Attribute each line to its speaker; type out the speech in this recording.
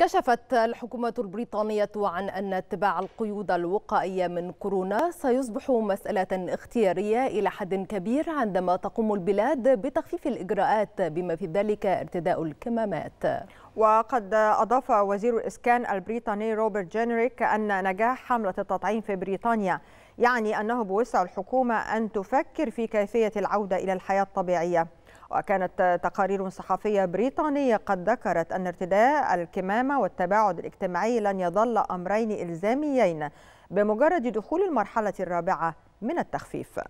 Speaker 1: كشفت الحكومة البريطانية عن أن اتباع القيود الوقائية من كورونا سيصبح مسألة اختيارية إلى حد كبير عندما تقوم البلاد بتخفيف الإجراءات بما في ذلك ارتداء الكمامات وقد
Speaker 2: أضاف وزير الإسكان البريطاني روبرت جينريك أن نجاح حملة التطعيم في بريطانيا يعني أنه بوسع الحكومة أن تفكر في كيفية العودة إلى الحياة الطبيعية وكانت تقارير صحفية بريطانية قد ذكرت أن ارتداء الكمامة والتباعد الاجتماعي لن يظل أمرين إلزاميين بمجرد دخول المرحلة الرابعة من التخفيف